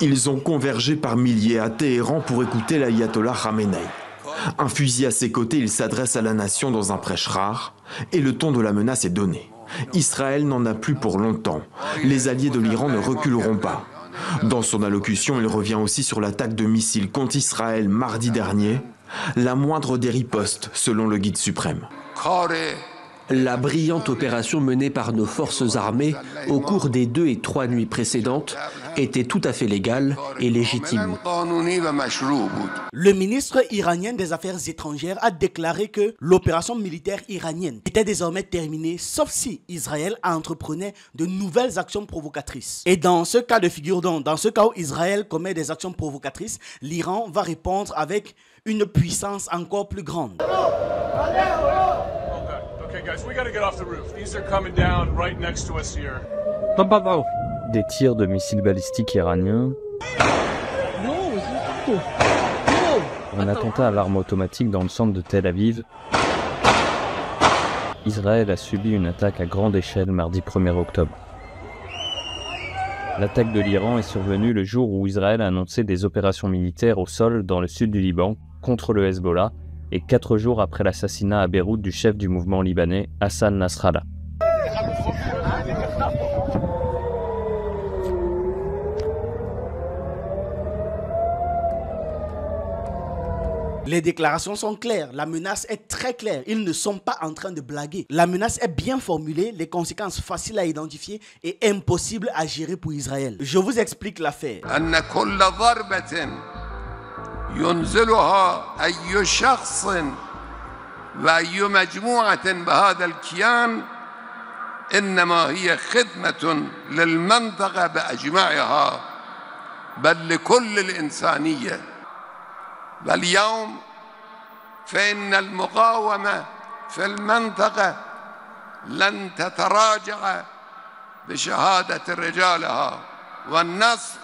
Ils ont convergé par milliers à Téhéran pour écouter l'ayatollah Khamenei. Un fusil à ses côtés, il s'adresse à la nation dans un prêche rare, et le ton de la menace est donné. Israël n'en a plus pour longtemps. Les alliés de l'Iran ne reculeront pas. Dans son allocution, il revient aussi sur l'attaque de missiles contre Israël mardi dernier, la moindre des ripostes, selon le guide suprême la brillante opération menée par nos forces armées au cours des deux et trois nuits précédentes était tout à fait légale et légitime. Le ministre iranien des Affaires étrangères a déclaré que l'opération militaire iranienne était désormais terminée, sauf si Israël entreprenait de nouvelles actions provocatrices. Et dans ce cas de figure, donc, dans ce cas où Israël commet des actions provocatrices, l'Iran va répondre avec une puissance encore plus grande. Des tirs de missiles balistiques iraniens. Un attentat à l'arme automatique dans le centre de Tel Aviv. Israël a subi une attaque à grande échelle mardi 1er octobre. L'attaque de l'Iran est survenue le jour où Israël a annoncé des opérations militaires au sol dans le sud du Liban contre le Hezbollah et quatre jours après l'assassinat à Beyrouth du chef du mouvement libanais Hassan Nasrallah. Les déclarations sont claires, la menace est très claire, ils ne sont pas en train de blaguer. La menace est bien formulée, les conséquences faciles à identifier et impossibles à gérer pour Israël. Je vous explique l'affaire. ينزلها أي شخص وأي مجموعة بهذا الكيان إنما هي خدمة للمنطقة بأجمعها بل لكل الإنسانية واليوم فإن المقاومة في المنطقة لن تتراجع بشهادة رجالها والنصر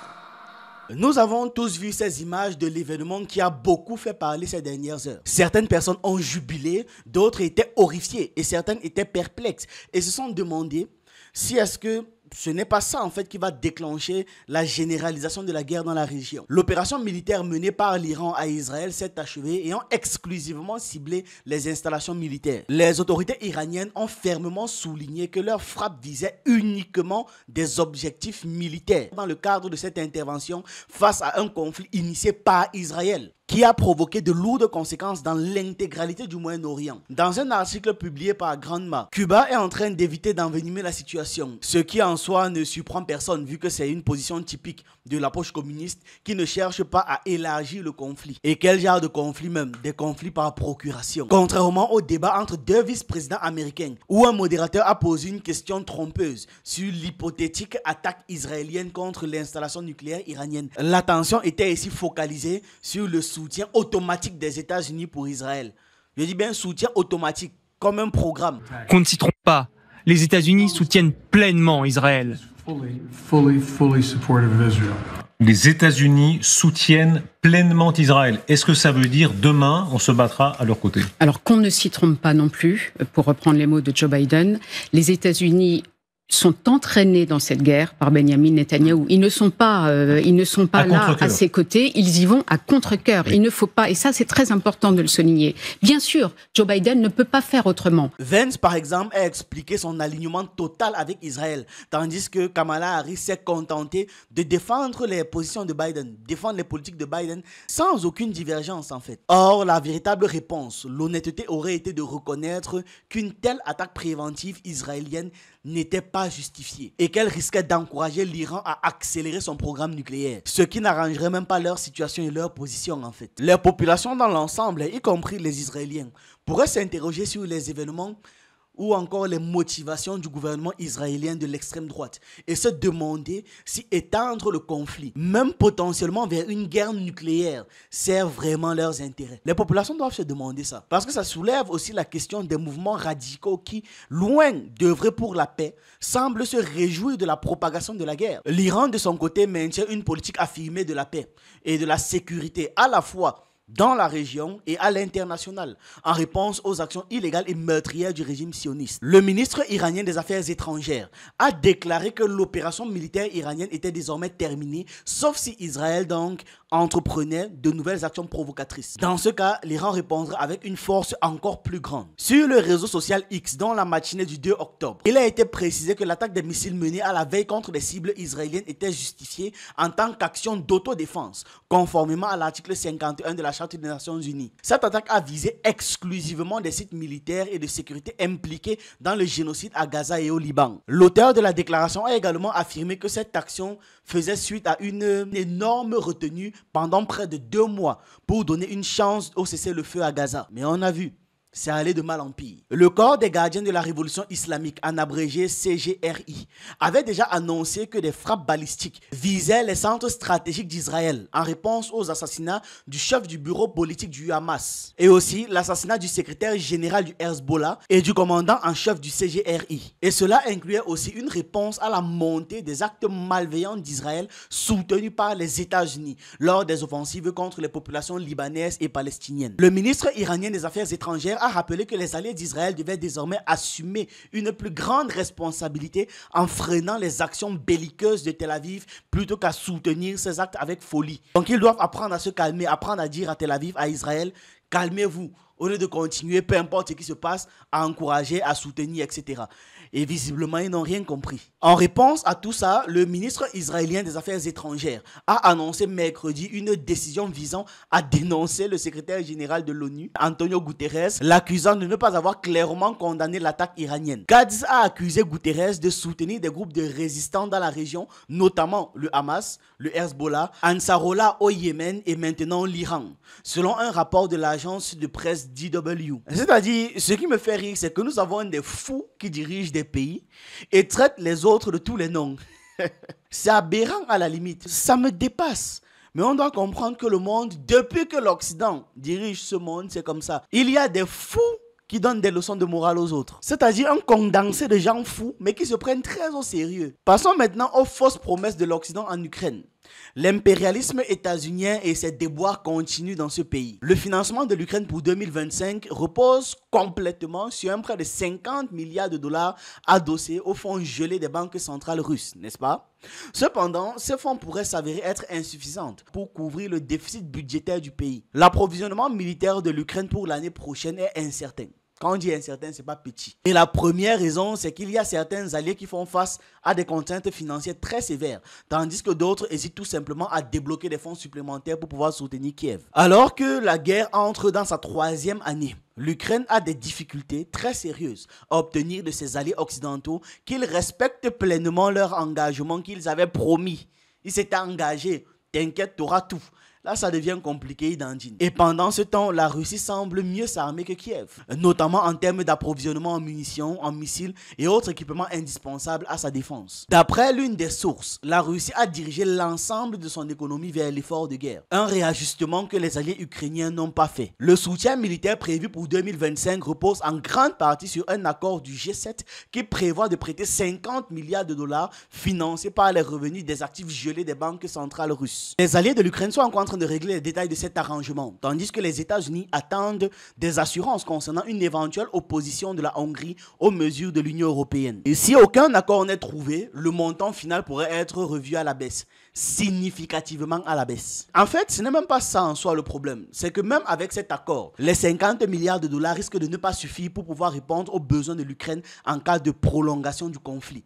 Nous avons tous vu ces images de l'événement qui a beaucoup fait parler ces dernières heures. Certaines personnes ont jubilé, d'autres étaient horrifiées et certaines étaient perplexes et se sont demandé si est-ce que ce n'est pas ça en fait qui va déclencher la généralisation de la guerre dans la région. L'opération militaire menée par l'Iran à Israël s'est achevée et ayant exclusivement ciblé les installations militaires. Les autorités iraniennes ont fermement souligné que leur frappe visait uniquement des objectifs militaires dans le cadre de cette intervention face à un conflit initié par Israël qui a provoqué de lourdes conséquences dans l'intégralité du Moyen-Orient. Dans un article publié par Grandma, Cuba est en train d'éviter d'envenimer la situation, ce qui en soi ne surprend personne vu que c'est une position typique de l'approche communiste qui ne cherche pas à élargir le conflit. Et quel genre de conflit même Des conflits par procuration. Contrairement au débat entre deux vice-présidents américains, où un modérateur a posé une question trompeuse sur l'hypothétique attaque israélienne contre l'installation nucléaire iranienne. L'attention était ici focalisée sur le soutien automatique des États-Unis pour Israël. Je dis bien soutien automatique, comme un programme. Qu'on ne s'y trompe pas, les États-Unis soutiennent pleinement Israël. Les États-Unis soutiennent pleinement Israël. Est-ce que ça veut dire demain, on se battra à leur côté Alors qu'on ne s'y trompe pas non plus, pour reprendre les mots de Joe Biden, les États-Unis sont entraînés dans cette guerre par Benjamin Netanyahou. Ils ne sont pas, euh, ils ne sont pas là à ses côtés. Ils y vont à contre-cœur. Il ne faut pas, et ça c'est très important de le souligner. Bien sûr, Joe Biden ne peut pas faire autrement. Vance, par exemple, a expliqué son alignement total avec Israël, tandis que Kamala Harris s'est contentée de défendre les positions de Biden, défendre les politiques de Biden, sans aucune divergence en fait. Or, la véritable réponse, l'honnêteté aurait été de reconnaître qu'une telle attaque préventive israélienne n'était pas justifiée et qu'elle risquait d'encourager l'Iran à accélérer son programme nucléaire, ce qui n'arrangerait même pas leur situation et leur position en fait. Les populations dans l'ensemble, y compris les Israéliens, pourraient s'interroger sur les événements ou encore les motivations du gouvernement israélien de l'extrême droite et se demander si étendre le conflit, même potentiellement vers une guerre nucléaire, sert vraiment leurs intérêts. Les populations doivent se demander ça parce que ça soulève aussi la question des mouvements radicaux qui, loin d'œuvrer pour la paix, semblent se réjouir de la propagation de la guerre. L'Iran, de son côté, maintient une politique affirmée de la paix et de la sécurité à la fois dans la région et à l'international en réponse aux actions illégales et meurtrières du régime sioniste. Le ministre iranien des Affaires étrangères a déclaré que l'opération militaire iranienne était désormais terminée, sauf si Israël donc entreprenait de nouvelles actions provocatrices. Dans ce cas, l'Iran répondra avec une force encore plus grande. Sur le réseau social X, dans la matinée du 2 octobre, il a été précisé que l'attaque des missiles menée à la veille contre les cibles israéliennes était justifiée en tant qu'action d'autodéfense, conformément à l'article 51 de la Charte des Nations Unies. Cette attaque a visé exclusivement des sites militaires et de sécurité impliqués dans le génocide à Gaza et au Liban. L'auteur de la déclaration a également affirmé que cette action faisait suite à une énorme retenue pendant près de deux mois pour donner une chance au cessez-le-feu à Gaza. Mais on a vu, c'est aller de mal en pire. Le corps des gardiens de la révolution islamique, en abrégé CGRI, avait déjà annoncé que des frappes balistiques visaient les centres stratégiques d'Israël en réponse aux assassinats du chef du bureau politique du Hamas et aussi l'assassinat du secrétaire général du Hezbollah et du commandant en chef du CGRI. Et cela incluait aussi une réponse à la montée des actes malveillants d'Israël soutenus par les États-Unis lors des offensives contre les populations libanaises et palestiniennes. Le ministre iranien des Affaires étrangères a rappelé que les alliés d'Israël devaient désormais assumer une plus grande responsabilité en freinant les actions belliqueuses de Tel Aviv plutôt qu'à soutenir ces actes avec folie. Donc ils doivent apprendre à se calmer, apprendre à dire à Tel Aviv, à Israël, calmez-vous, au lieu de continuer, peu importe ce qui se passe, à encourager, à soutenir, etc. Et visiblement, ils n'ont rien compris. En réponse à tout ça, le ministre israélien des Affaires étrangères a annoncé mercredi une décision visant à dénoncer le secrétaire général de l'ONU, Antonio Guterres, l'accusant de ne pas avoir clairement condamné l'attaque iranienne. Qadis a accusé Guterres de soutenir des groupes de résistants dans la région, notamment le Hamas, le Hezbollah, Ansarola au Yémen et maintenant l'Iran. Selon un rapport de l'agence de presse c'est-à-dire, ce qui me fait rire, c'est que nous avons des fous qui dirigent des pays et traitent les autres de tous les noms. c'est aberrant à la limite. Ça me dépasse. Mais on doit comprendre que le monde, depuis que l'Occident dirige ce monde, c'est comme ça. Il y a des fous qui donnent des leçons de morale aux autres. C'est-à-dire un condensé de gens fous, mais qui se prennent très au sérieux. Passons maintenant aux fausses promesses de l'Occident en Ukraine. L'impérialisme états-unien et ses déboires continuent dans ce pays. Le financement de l'Ukraine pour 2025 repose complètement sur un prêt de 50 milliards de dollars adossé au fonds gelé des banques centrales russes, n'est-ce pas Cependant, ce fonds pourrait s'avérer être insuffisant pour couvrir le déficit budgétaire du pays. L'approvisionnement militaire de l'Ukraine pour l'année prochaine est incertain. Quand on dit incertain, ce n'est pas petit. Et la première raison, c'est qu'il y a certains alliés qui font face à des contraintes financières très sévères, tandis que d'autres hésitent tout simplement à débloquer des fonds supplémentaires pour pouvoir soutenir Kiev. Alors que la guerre entre dans sa troisième année, l'Ukraine a des difficultés très sérieuses à obtenir de ses alliés occidentaux qu'ils respectent pleinement leur engagement qu'ils avaient promis. Ils s'étaient engagés, t'inquiète, auras tout là ça devient compliqué, d'Andine. Et pendant ce temps, la Russie semble mieux s'armer que Kiev, notamment en termes d'approvisionnement en munitions, en missiles et autres équipements indispensables à sa défense. D'après l'une des sources, la Russie a dirigé l'ensemble de son économie vers l'effort de guerre, un réajustement que les alliés ukrainiens n'ont pas fait. Le soutien militaire prévu pour 2025 repose en grande partie sur un accord du G7 qui prévoit de prêter 50 milliards de dollars financés par les revenus des actifs gelés des banques centrales russes. Les alliés de l'Ukraine sont en contre de régler les détails de cet arrangement, tandis que les États-Unis attendent des assurances concernant une éventuelle opposition de la Hongrie aux mesures de l'Union européenne. Et si aucun accord n'est trouvé, le montant final pourrait être revu à la baisse, significativement à la baisse. En fait, ce n'est même pas ça en soi le problème, c'est que même avec cet accord, les 50 milliards de dollars risquent de ne pas suffire pour pouvoir répondre aux besoins de l'Ukraine en cas de prolongation du conflit.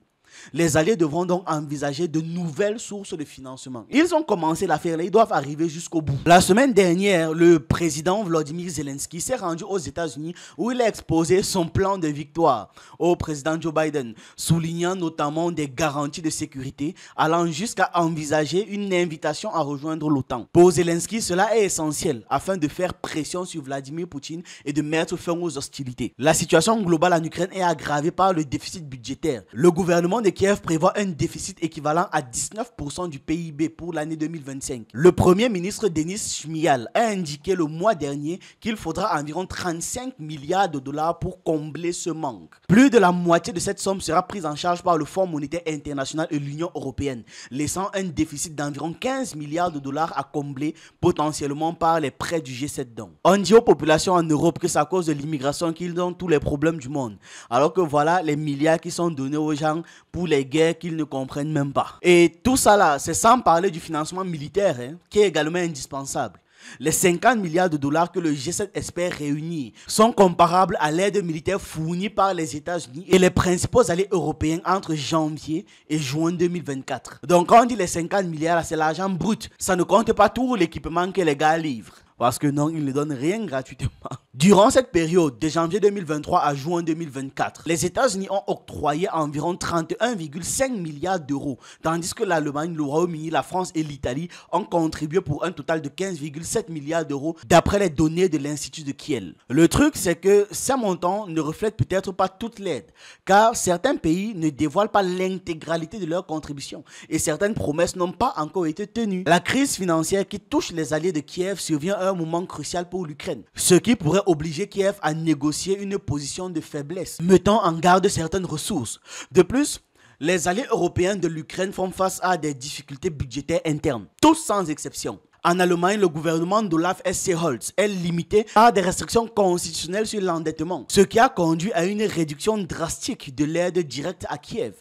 Les alliés devront donc envisager de nouvelles sources de financement. Ils ont commencé l'affaire, ils doivent arriver jusqu'au bout. La semaine dernière, le président Vladimir Zelensky s'est rendu aux États-Unis où il a exposé son plan de victoire au président Joe Biden, soulignant notamment des garanties de sécurité allant jusqu'à envisager une invitation à rejoindre l'OTAN. Pour Zelensky, cela est essentiel afin de faire pression sur Vladimir Poutine et de mettre fin aux hostilités. La situation globale en Ukraine est aggravée par le déficit budgétaire. Le gouvernement Kiev prévoit un déficit équivalent à 19% du PIB pour l'année 2025. Le premier ministre Denis Schmial a indiqué le mois dernier qu'il faudra environ 35 milliards de dollars pour combler ce manque. Plus de la moitié de cette somme sera prise en charge par le Fonds monétaire international et l'Union européenne, laissant un déficit d'environ 15 milliards de dollars à combler potentiellement par les prêts du G7 On dit aux populations en Europe que c'est à cause de l'immigration qu'ils ont tous les problèmes du monde, alors que voilà les milliards qui sont donnés aux gens pour les guerres qu'ils ne comprennent même pas. Et tout ça là, c'est sans parler du financement militaire, hein, qui est également indispensable. Les 50 milliards de dollars que le G7 espère réunir sont comparables à l'aide militaire fournie par les États-Unis et les principaux alliés européens entre janvier et juin 2024. Donc quand on dit les 50 milliards, c'est l'argent brut. Ça ne compte pas tout l'équipement que les gars livrent. Parce que non, ils ne donnent rien gratuitement. Durant cette période, de janvier 2023 à juin 2024, les États-Unis ont octroyé environ 31,5 milliards d'euros, tandis que l'Allemagne, le Royaume-Uni, la France et l'Italie ont contribué pour un total de 15,7 milliards d'euros d'après les données de l'Institut de Kiel. Le truc, c'est que ces montants ne reflètent peut-être pas toute l'aide, car certains pays ne dévoilent pas l'intégralité de leurs contributions et certaines promesses n'ont pas encore été tenues. La crise financière qui touche les alliés de Kiev survient un moment crucial pour l'Ukraine, ce qui pourrait obliger Kiev à négocier une position de faiblesse, mettant en garde certaines ressources. De plus, les alliés européens de l'Ukraine font face à des difficultés budgétaires internes, tous sans exception. En Allemagne, le gouvernement d'Olaf S. Holz est limité par des restrictions constitutionnelles sur l'endettement, ce qui a conduit à une réduction drastique de l'aide directe à Kiev.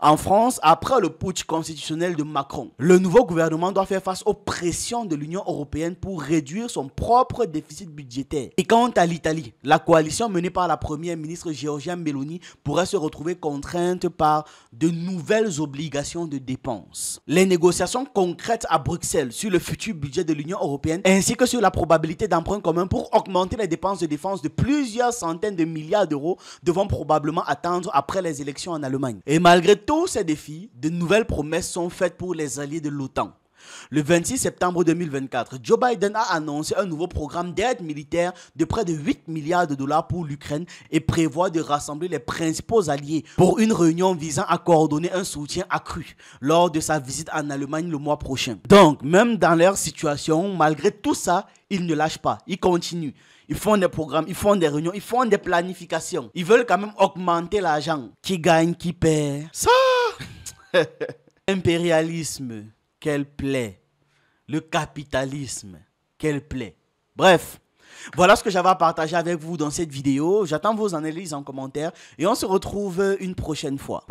En France, après le putsch constitutionnel de Macron, le nouveau gouvernement doit faire face aux pressions de l'Union européenne pour réduire son propre déficit budgétaire. Et quant à l'Italie, la coalition menée par la première ministre Giorgia Meloni pourrait se retrouver contrainte par de nouvelles obligations de dépenses. Les négociations concrètes à Bruxelles sur le futur budget de l'Union européenne ainsi que sur la probabilité d'emprunt commun pour augmenter les dépenses de défense de plusieurs centaines de milliards d'euros devront probablement attendre après les élections en Allemagne. Malgré tous ces défis, de nouvelles promesses sont faites pour les alliés de l'OTAN. Le 26 septembre 2024, Joe Biden a annoncé un nouveau programme d'aide militaire de près de 8 milliards de dollars pour l'Ukraine et prévoit de rassembler les principaux alliés pour une réunion visant à coordonner un soutien accru lors de sa visite en Allemagne le mois prochain. Donc, même dans leur situation, malgré tout ça, ils ne lâchent pas, ils continuent. Ils font des programmes, ils font des réunions, ils font des planifications. Ils veulent quand même augmenter l'argent. Qui gagne, qui perd. Ça Impérialisme quelle plaît, Le capitalisme, quelle plaît. Bref, voilà ce que j'avais à partager avec vous dans cette vidéo. J'attends vos analyses en commentaire et on se retrouve une prochaine fois.